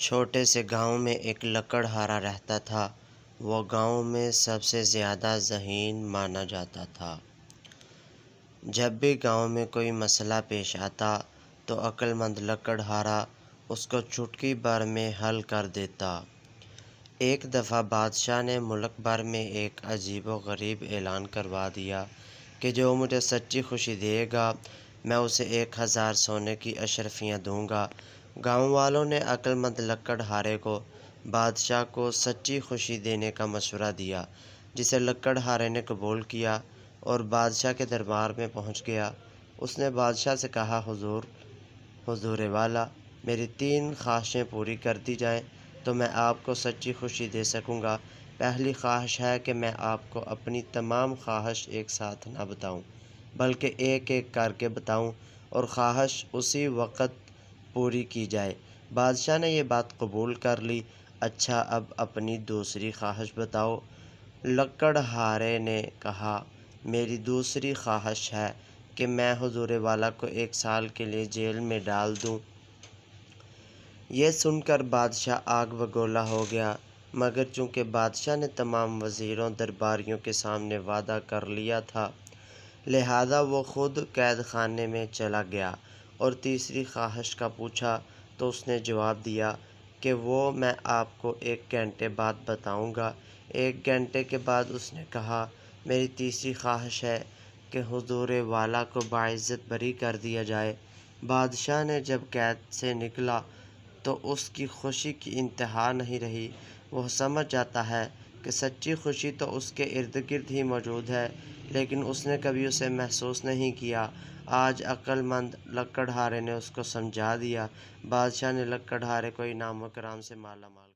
छोटे से गाँव में एक लकड़हारा रहता था वो गाँव में सबसे ज़्यादा जहीन माना जाता था जब भी गाँव में कोई मसला पेश आता तो अक्लमंद लकड़हारा उसको चुटकी भर में हल कर देता एक दफ़ा बादशाह ने मुल्क भर में एक अजीब व गरीब ऐलान करवा दिया कि जो मुझे सच्ची खुशी देगा मैं उसे एक हज़ार सोने की अशरफियाँ दूँगा गाँव वालों ने अक्लमंद लक्कड़हारे को बादशाह को सच्ची खुशी देने का मशवरा दिया जिसे लक्कड़हारे ने कबूल किया और बादशाह के दरबार में पहुंच गया उसने बादशाह से कहा हुजूर हुजूर वाला मेरी तीन ख्वाहिशें पूरी कर दी जाएं तो मैं आपको सच्ची खुशी दे सकूंगा पहली ख्वाहिश है कि मैं आपको अपनी तमाम ख्वाहिश एक साथ ना बताऊँ बल्कि एक एक करके बताऊँ और ख्वाहिश उसी वक्त पूरी की जाए बादशाह ने यह बात कबूल कर ली अच्छा अब अपनी दूसरी ख्वाहिश बताओ लकड़हारे ने कहा मेरी दूसरी ख्वाहिश है कि मैं हजूर वाला को एक साल के लिए जेल में डाल दूं। यह सुनकर बादशाह आग बगोला हो गया मगर चूंकि बादशाह ने तमाम वज़ीरों दरबारियों के सामने वादा कर लिया था लिहाजा वो ख़ुद कैद खाने में चला गया और तीसरी ख्वाहिश का पूछा तो उसने जवाब दिया कि वो मैं आपको एक घंटे बाद बताऊंगा एक घंटे के बाद उसने कहा मेरी तीसरी ख्वाहिश है कि हजूर वाला को बाज़त बरी कर दिया जाए बादशाह ने जब कैद से निकला तो उसकी खुशी की इंतहा नहीं रही वह समझ जाता है कि सच्ची खुशी तो उसके इर्द गिर्द ही मौजूद है लेकिन उसने कभी उसे महसूस नहीं किया आज अक्लमंद लक्कड़हारे ने उसको समझा दिया बादशाह ने लक्कड़हारे को इनाम कराम से माला माल